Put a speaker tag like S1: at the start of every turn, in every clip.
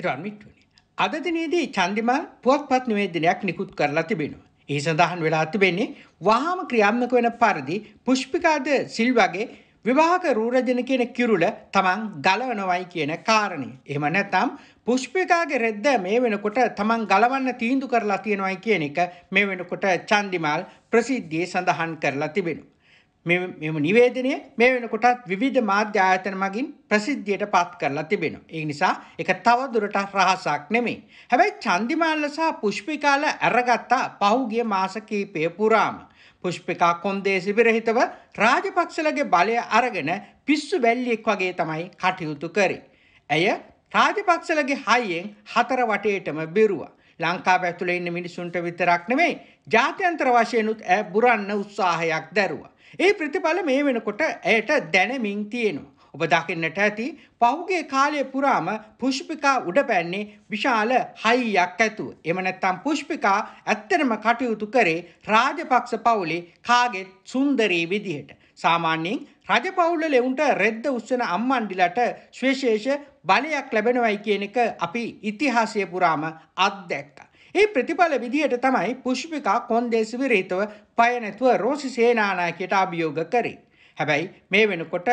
S1: ඉරන්මිට්වනි. අද දිනේදී චන්දිමල් පුවත්පත් නිවේදනයක් නිකුත් කරලා තිබෙනවා. ඒ සඳහන් වෙලා තිබෙන්නේ වහාම ක්‍රියාත්මක වෙන පරිදි පුෂ්පිකාද සිල්වාගේ විවාහක රූරජන කියන කිරුල තමන් ගලවනවයි කියන කාරණය. එහෙම නැත්නම් පුෂ්පිකාගේ රෙද්ද මේ වෙනකොට තමන් ගලවන්න තීන්දුව කරලා තියෙනවයි කියන එක මේ වෙනකොට චන්දිමාල් ප්‍රසිද්ධියේ සඳහන් කරලා තිබෙනවා. මෙම නිවේදනය මේ වෙනකොටත් විවිධ මාධ්‍ය ආයතන මගින් ප්‍රසිද්ධියට පත් කරලා තිබෙනවා. ඒ නිසා ඒක තව දුරට රහසක් නෙමෙයි. හැබැයි චන්දිමාල්ල සහ පුෂ්පිකාල අරගත්ත පහුගිය මාස කිහිපය පුරාම පුෂ්පිකා කොන්දේසි විරහිතව රාජපක්ෂලගේ බලය අරගෙන පිස්සු වැල්ලියෙක් වගේ තමයි කටයුතු කරේ. ඇය රාජපක්ෂලගේ හයියෙන් හතර වටේටම බිරුවා. ලංකාව ඇතුළේ ඉන්න මිනිසුන්ට විතරක් නෙමෙයි ජාත්‍යන්තර වශයෙන්ුත් ඇය බුරන්න උත්සාහයක් දැරුවා. ඒ ප්‍රතිඵල මේ වෙනකොට ඇයට දැනමින් තියෙනවා. ඔබ දකින්නට ඇති පහුගේ කාලය පුරාම පුෂ්පිකා උඩ පැන්නේ විශාල හයියක් ඇතුව. එම නැත්තම් පුෂ්පිකා ඇත්තටම කටයුතු කරේ රාජපක්ෂ පවුලේ කාගෙත් සුන්දරී විදිහට. සාමාන්‍යයෙන් රජපවුල්වල එවුන්ට රෙද්ද උස්සන අම්මණ්ඩිලට ශ්වේශේෂ බලයක් ලැබෙනවයි කියන එක අපි ඉතිහාසය පුරාම අත්දැක්කා. ඒ ප්‍රතිඵල විදිහට තමයි පුෂ්පිකා කොන්දේසි විරහිතව පය නැතුව රෝසි සේනානායකයට අභියෝග කරේ. හැබැයි මේ වෙනකොට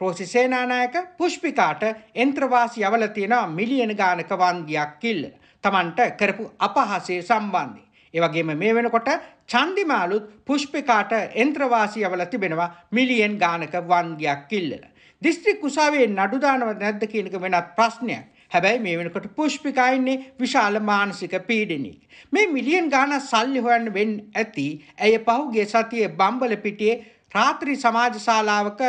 S1: රෝසි සේනානායක පුෂ්පිකාට එන්ත්‍රවාසි යවල තියෙන මිලියන ගානක වන්දියක් කිල්ල. Tamanට කරපු අපහාසය සම්බන්ධයෙන් ඒවගේම මේ වෙනකොට චන්දිමාලුත් පුෂ්පිකාට එන්ත්‍රවාසියවල තිබෙනවා මිලියන් ගානක වන්දයක් කිල්ලල. දිස්ත්‍රික් කුසාවේ නඩුදානව නැද්ද කියනක වෙනත් ප්‍රශ්නයක්. හැබැයි මේ වෙනකොට පුෂ්පිකයින්නේ විශාල මානසික පීඩනීක්. මේ මිලියන් ගාන සල්ලි හොයන්න වෙන් ඇති ඇය පහුගේ සතිය බම්බල පිටියේ රාත්‍රී සමාජ ශාලාවක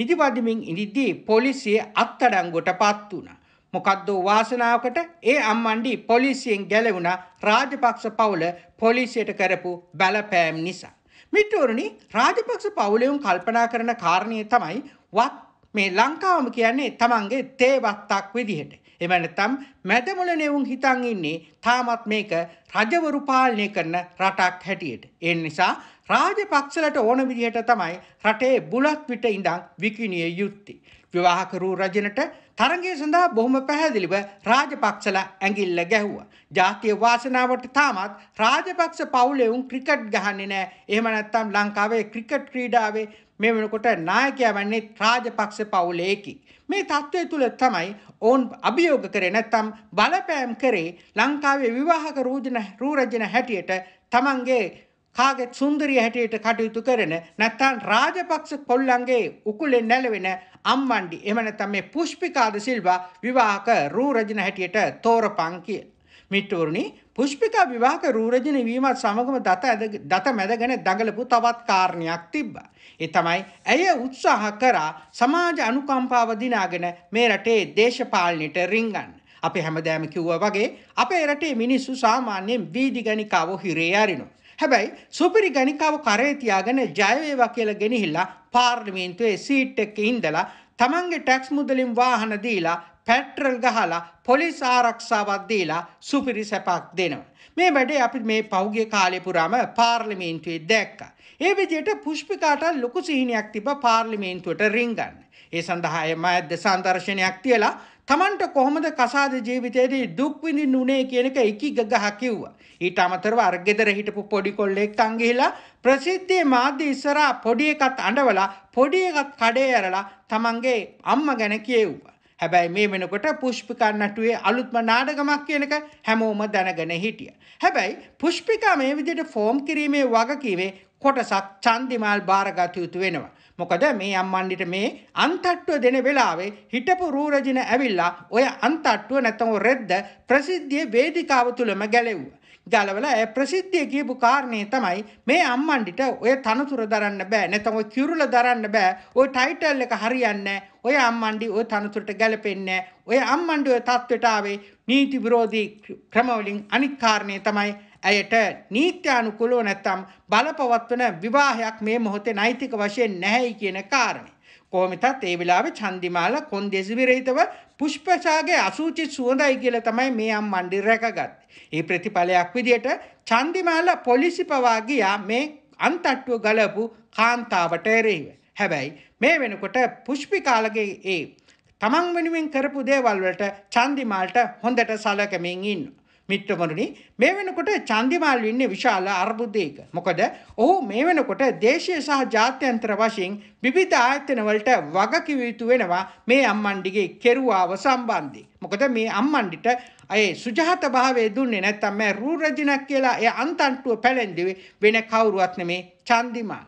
S1: නිදිවදිමින් ඉඳිද්දී පොලිසිය අත්අඩංගුවට පත් වුණා. මොකද්ද වාසනාවකට ඒ අම්මණ්ඩි පොලිසියෙන් ගැලවුණා රාජපක්ෂ පවුල පොලිසියට කරපු බැලපෑම් නිසා. මිටවරුනි රාජපක්ෂ පවුලෙවුන් කල්පනා කරන කාරණය තමයි වත් මේ ලංකාවම කියන්නේ තමන්ගේ තේවත්තක් විදිහට. එම නැත්නම් මැදමුල නෙවුන් හිතන් ඉන්නේ තාමත් මේක රජවරු පාලනය කරන රටක් හැටියට. ඒ නිසා රාජපක්ෂලට ඕන විදිහට තමයි රටේ බුලත් විට ඉඳන් විකිණිය යුත්තේ. විවාහකරූ රජනට තරගේ සඳහා බොහොම පැහැදිලිව රාජපක්ෂල ඇඟිල්ල ගැහුවා. ජාතිය වාසනාවට තාමත් රාජපක්ෂ පවුලෙවුන් ක්‍රිකට් ගහන්නේ නෑ. එහෙම නැත්නම් ලංකාවේ ක්‍රිකට් ක්‍රීඩාවේ මේ වෙනකොට නායකයා වන්නේ රාජපක්ෂ පවුලේකි. මේ தත්ත්වය තුල තමයි ඔවුන් අභියෝග කරේ නැත්නම් බලපෑම් කරේ ලංකාවේ විවාහක රූජන රූරජන හැටියට තමන්ගේ කාගෙත් සුන්දරිය හැටියට කටයුතු කරන නැත්නම් රාජපක්ෂ කොල්ලන්ගේ උකුලෙන් නැලවෙන අම්මණ්ඩි එහෙම නැත්නම් මේ පුෂ්පිකාද සිල්වා විවාහක රූරජින හැටියට තෝරපන් කිය. මිට්ටුරුනි පුෂ්පිකා විවාහක රූරජින වීමත් සමගම දත දත මැදගෙන දඟලපු තවත් කාරණයක් තිබ්බා. ඒ තමයි ඇය උත්සාහ කරා සමාජ අනුකම්පාව දිනාගෙන මේ රටේ දේශපාලනයට රිංගන්න. අපි හැමදාම කිව්වා වගේ අපේ රටේ මිනිස්සු සාමාන්‍යයෙන් වීදි ගණිකාව හිරේ අරිනවා. හැබැයි සුපිරි ගණිකාව කරේ තියාගෙන ජය වේවා කියලා ගෙනහිල්ලා පාර්ලිමේන්තුවේ සීට් එකේ ඉඳලා තමන්ගේ ටැක්ස් මුදලින් වාහන දීලා පැට්‍රල් ගහලා පොලිස් ආරක්ෂාවක් දීලා සුපිරි සැපක් දෙනවා. මේ වැඩේ අපි මේ පෞගේ කාලේ පුරාම පාර්ලිමේන්තුවේ දැක්කා. ඒ විදිහට පුෂ්පිකාට ලොකු සිහිනයක් තිබ්බා පාර්ලිමේන්තුවට රිංගන්න. ඒ සඳහා එම ඇද්ද සම්දර්ශනයක් තියලා තමන්ට කොහොමද කසාද ජීවිතයේදී දුක් විඳින්න උනේ කියන එක එකි ගගහ කිව්වා. ඊට අමතරව අරගෙදර හිටපු පොඩි කොල්ලෙක් අංගිලා ප්‍රසිද්ධියේ මාධ්‍ය ඉස්සරහා පොඩි එකත් අඬවලා පොඩි එකත් කඩේ ඇරලා තමන්ගේ අම්මා ගැන කියෙව්වා. හැබැයි මේ වෙනකොට පුෂ්පිකා නටුවේ අලුත්ම නාඩගමක් කියන එක හැමෝම දැනගෙන හිටියා. හැබැයි පුෂ්පිකා මේ විදිහට ෆෝම් කිරීමේ වගකීමේ කොටසක් චන්දිමාල් භාරගත යුතු වෙනවා. මොකද මේ අම්මන්ඩිට මේ අන්තට්ටුව දෙන වෙලාවේ හිටපු රූරජින ඇවිල්ලා ඔය අන්තට්ටුව නැතම රෙද්ද ප්‍රසිද්ධිය වේදිකාව තුළම ගැලෙව්වා. ගලවල ඇ ප්‍රසිද්ධිය කියපු කාරණය තමයි මේ අම්මන්ඩිට ඔය තනතුර දරන්න බෑ නැතම ඔය කිරුල දරන්න බෑ ඔය ටයිටල් එක හරියන්න ඔය අම්මන්ඩි ඔය තනතුරට ගැලපෙන්න ඔය අම්මන්ඩි ඔය තත්ත්වටාවේ නීති විරෝධී ක්‍රමවලින් අනික් කාරණය තමයි ඇයට නීත්‍යානුකුලෝ නැත්තම් බලපවත්වන විවාහයක් මේ මොහොතේ නෛතික වශයෙන් නැහැයි කියන කාරණේ කොහොමතත් ඒ වෙලාවේ චන්දිමාලා කොන්දේසි විරහිතව පුෂ්පසාගේ අසුචි සුවඳයි කියලා තමයි මේ අම් මණ්ඩිර රැකගත්තේ. ඒ ප්‍රතිඵලයක් විදියට චන්දිමාලා පොලිසි පවා ගියා මේ අන්තට්ටුව ගලපු කාන්තාවට එරෙහිව. හැබැයි මේ වෙනකොට පුෂ්පිකාලගේ ඒ තමන් වෙනුවෙන් කරපු දේවල් වලට චන්දිමාල්ට හොඳට සලකමින් ඉන්නවා. මිත්‍රමරුනි මේ වෙනකොට චන්දිමාල් ඉන්නේ විශාල අර්බුදයක. මොකද ඔහු මේ වෙනකොට දේශීය සහ ජාත්‍යන්තර වශයෙන් විවිධ ආයතන වලට වගකිව යුතු වෙනවා මේ අම්මණ්ඩිගේ කෙරුවාව සම්බන්ධයෙන්. මොකද මේ අම්මණ්ඩිට අය සුජාත භාවය දුන්නේ නැත්තම් මෑ රූ රජිනක් කියලා එය අන්තන්ටුව පැලැන්දුවේ වෙන කවුරුවත් නෙමේ චන්දිමාල්.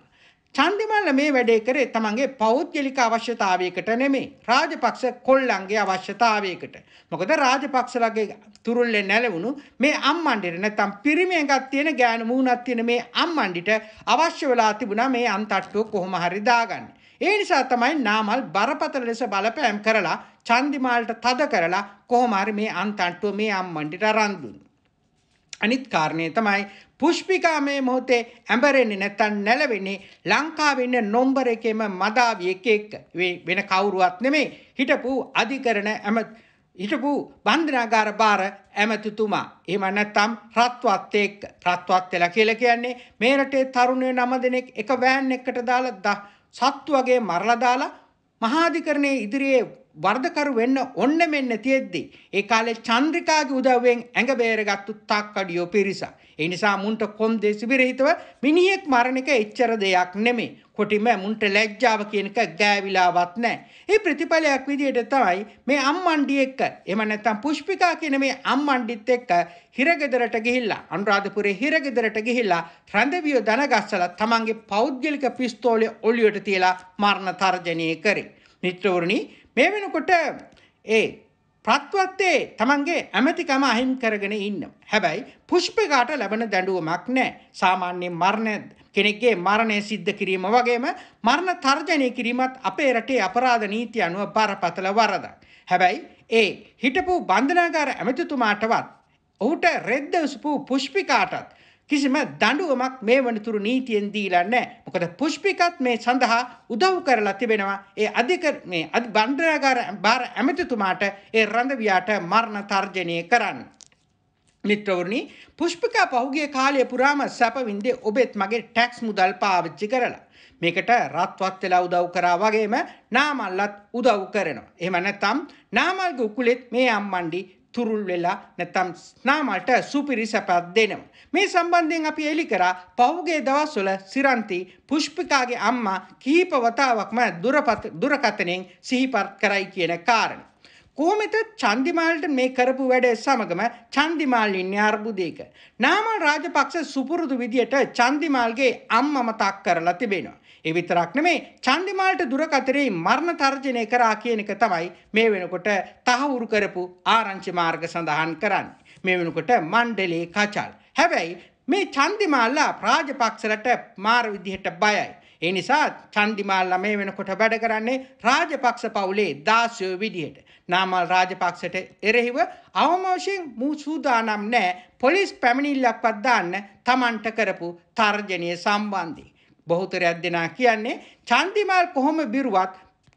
S1: චන්දිමල්ල මේ වැඩේ කරේ තමන්ගේ පෞද්ගලික අවශ්‍යතාවයකට නෙමේ. රාජපක්ෂ කොල්ලන්ගේ අවශ්‍යතාවයකට. මොකද රාජපක්ෂලගේ තුරුල්ලේ නැලවුණු මේ අම්මණ්ඩිට නැත්තම් පිරිමියෙක්ක් තියෙන ගෑනු මූණක් තියෙන මේ අම්මණ්ඩිට අවශ්‍ය වෙලා තිබුණා මේ අන්තට්ටුව කොහොම හරි දාගන්න. ඒ නිසා තමයි නාමල් බරපතල ලෙස බලපෑම් කරලා චන්දිමාල්ට තද කරලා කොහොම හරි මේ අන්තට්ටුව මේ අම්මණ්ඩිට රන් දුන්නේ. අනිත් කාරණය තමයි පුෂ්පිකා මේ මොහොතේ ඇඹරෙන්නේ නැත්තම් නැලවෙන්නේ ලංකාවෙන්න නොම්බර එකේම මදාවි එක එක්ක වෙන කවුරුවත් නෙමෙයි හිටපු අධිකරණ ඇමති හිටපු බන්ධනාගාර බාර ඇමතිතුමා. එහෙම නැත්නම් රත්වත් එක්ක රත්වත් වෙලා කියලා කියන්නේ මේ රටේ තරුණයෝ නම දෙනෙක් එක වෑන් එකකට දාලා සත්තු වගේ මරලා දාලා මහාධිකරණයේ ඉදිරියේ වර්ධකරු වෙන්න ඔන්න මෙන්න තියෙද්දි ඒ කාලේ චන්ද්‍රිකාගේ උදව්වෙන් ඇඟ බේරගත්තු තාක්කඩියෝ පිරිස. ඒ නිසා මුන්ට කොන්දේසි විරහිතව මිනිහෙක් මරණ එක එච්චර දෙයක් නෙමෙයි. කොටිම මුන්ට ලැජ්ජාව කියන එක ගෑවිලාවක් නැහැ. ඒ ප්‍රතිඵලයක් විදියට තමයි මේ අම්මණ්ඩි එක්ක එහෙම නැත්නම් පුෂ්පිකා කියන මේ අම්මණ්ඩිත් එක්ක හිරගෙදරට ගිහිල්ලා අනුරාධපුරේ හිරගෙදරට ගිහිල්ලා රඳවිය දනගස්සලා තමන්ගේ පෞද්ගලික පිස්තෝලය ඔලියට තියලා මරණ තර්ජනය කරේ. මිත්‍රවරුනි මේ වෙනකොට ඒ ප්‍රත්වත්තේ තමන්ගේ ඇමතිකම අහිම් කරගෙන ඉන්න. හැබැයි පුෂ්පිකාට ලැබෙන දැඩුවමක් නෑ. සාමාන්‍යයෙන් මරණය කෙනෙක්ගේ මරණය සිද්ධ කිරීම වගේම මරණ තර්ජනය කිරීමත් අපේ රටේ අපරාධ නීති අනුව බරපතල වරද. හැබැයි ඒ හිටපු බන්ධනාගාර ඇමතිතුමාටවත් ඔහුට රෙද්ද උසපු පුෂ්පිකාටත් කිසිම දඬුවමක් මේ වනතුරු නීතියෙන් දීලා නැහැ. මොකද පුෂ්පිකත් මේ සඳහා උදව් කරලා තිබෙනවා. ඒ අධික මේ බණ්ඩාරාගාර භාර ඇමතිතුමාට ඒ රඳවියාට මරණ තර්ජනය කරන්න. මිත්‍රවරණි පුෂ්පිකා පහුගිය කාලය පුරාම සැප වින්දේ ඔබෙත් මගේ ටැක්ස් මුදල් පාවිච්චි කරලා. මේකට රත්වත් වෙලා උදව් කරා වගේම නාමල්ලත් උදව් කරනවා. එහෙම නැත්නම් නාමල්ගේ උකුලෙත් මේ අම්මණ්ඩි තුරුල් වෙලා නැත්තම් ස්නාමල්ට සුපිරි සැපත් දෙනවා. මේ සම්බන්ධයෙන් අපි එලි කරා පහුගේ දවස්වල සිරන්ති පුෂ්පිකාගේ අම්මා කීප වතාවක්ම දුරකතනෙන් සිහිපත් කරයි කියන කාරණේ. කොහොමද චන්දිමාල්ට මේ කරපු වැඩ සමගම චන්දිමාල් ඉන්නේ අර්බුදයක. නාමල් රාජපක්ෂ සුපුරුදු විදියට චන්දිමාල්ගේ අම්මම තක් කරලා තිබෙනවා. ඒ විතරක් නෙමේ චන්දිමාල්ට දුරකතරේ මරණ තර්ජනය කරා කියන එක තමයි මේ වෙනකොට තහවුරු කරපු ආරංචි මාර්ග සඳහන් කරන්නේ. මේ වෙනකොට මණ්ඩලේ කචල්. හැබැයි මේ චන්දිමාල්ලා රාජපක්ෂලට මාර විදිහට බයයි. ඒ නිසා චන්දිමාල් ළමේ වෙනකොට වැඩ කරන්නේ රාජපක්ෂ පවුලේ දාසයෝ විදිහට. නාමල් රාජපක්ෂට එරෙහිව අවමෝෂයෙන් මූ සූදානම් නෑ පොලිස් පැමිණිල්ලක්වත් දාන්න Tamanට කරපු තර්ජනීය සම්බන්ධයෙන්. බහුතරයක් දෙනා කියන්නේ චන්දිමාල් කොහොම බිරුවත්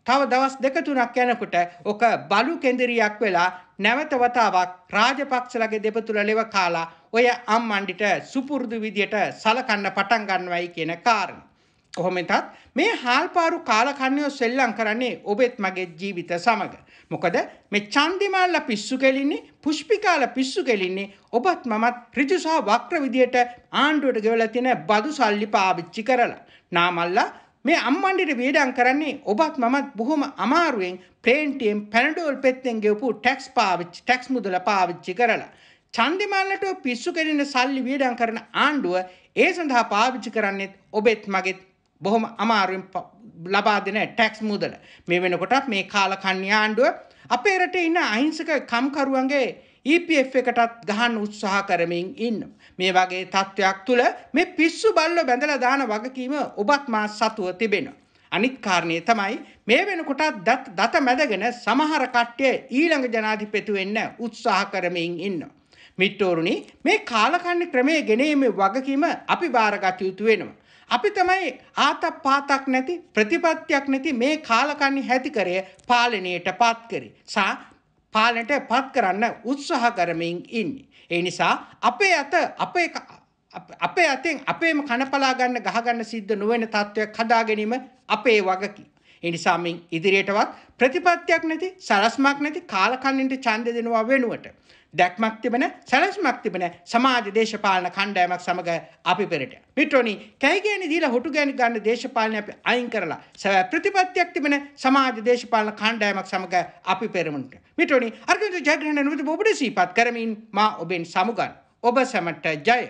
S1: තව දවස් දෙක තුනක් යනකොට ඔක බලු කෙඳිරියක් වෙලා නැවත වතාවක් රාජපක්ෂලගේ දෙපතුල ලෙව කාලා ඔය අම්මන්ඩිට සුපුරුදු විදියට සලකන්න පටන් ගන්නවයි කියන කාරණා කොහොමතත් මේ හාල්පාරු කාලකන්නියෝ සෙල්ලම් කරන්නේ ඔබෙත් මගේ ජීවිත සමග. මොකද මේ චන්දිමාල්ල පිස්සු කෙලින්නේ පුෂ්පිකාල පිස්සු කෙලින්නේ ඔබත් මමත් ඍජු සහ වක්‍ර විදියට ආණ්ඩුවට ගෙවලා තියෙන බදු සල්ලි පාවිච්චි කරලා. නාමල්ලා මේ අම්මන්ඩිට වේඩම් කරන්නේ ඔබත් මමත් බොහොම අමාරුවෙන් ප්ලේන්ටියෙන් පැනඩෝල් පෙත්තෙන් ගෙවපු ටැක්ස් පාවිච්චි ටැක්ස් මුදල පාවිච්චි කරලා. චන්දිමල්ලට පිස්සු කෙලින සල්ලි වේඩම් කරන ආණ්ඩුව ඒ සඳහා පාවිච්චි කරන්නේත් ඔබෙත් මගෙත් බොහොම අමාරුවෙන් ලබා දෙන ටැක්ස් මුදල. මේ වෙනකොටත් මේ කාල කන්‍ය ආණ්ඩුව අපේ රටේ ඉන්න අහිංසක කම්කරුවන්ගේ EPF එකටත් ගහන්න උත්සාහ කරමින් ඉන්න. මේ වගේ තත්ත්වයක් තුළ මේ පිස්සු බල්ලෝ බැඳලා දාන වගකීම ඔබත් මා සතුව තිබෙනවා. අනිත් කාරණය තමයි මේ වෙනකොටත් දත මැදගෙන සමහර කට්ටිය ඊළඟ ජනාධිපති වෙන්න උත්සාහ කරමින් ඉන්නවා. මිට්ටෝරුණි මේ කාලකන්න ක්‍රමය ගෙනීමේ වගකීම අපි භාරගත යුතු වෙනවා. අපි තමයි ආතක් පාතක් නැති ප්‍රතිපත්තියක් නැති මේ කාලකන්ණි හැතිකරය පාලනයට පත් කරේ. සා පාලනයට පත් කරන්න උත්සාහ කරමින් ඉන්නේ. ඒ නිසා අපේ අත අපේ අපේ අතෙන් අපේම කනපලා ගන්න ගහ ගන්න සිද්ධ නොවන තත්වයක් හදා ගැනීම අපේ වගකීම. ඒ නිසා මින් ඉදිරියටවත් ප්‍රතිපත්තියක් නැති සරස්මක් නැති කාලකන්ණින්ට ඡන්ද දෙනවා වෙනුවට දැක්මක් තිබෙන සැලැස්මක් තිබෙන සමාජ දේශපාලන කණ්ඩායමක් සමග අපි පෙරට. මිත්‍රෝනි කැයිගෑනි දීලා හොටු ගෑනි ගන්න දේශපාලනය අපි අයින් කරලා සැබෑ ප්‍රතිපත්තියක් තිබෙන සමාජ දේශපාලන කණ්ඩායමක් සමග අපි පෙරමුණට. මිත්‍රෝනි අර්ගන්ත ජයග්‍රහණ නිමිති ඔබට සීපත් කරමින් මා ඔබෙන් සමුගන්. ඔබ සැමට ජය.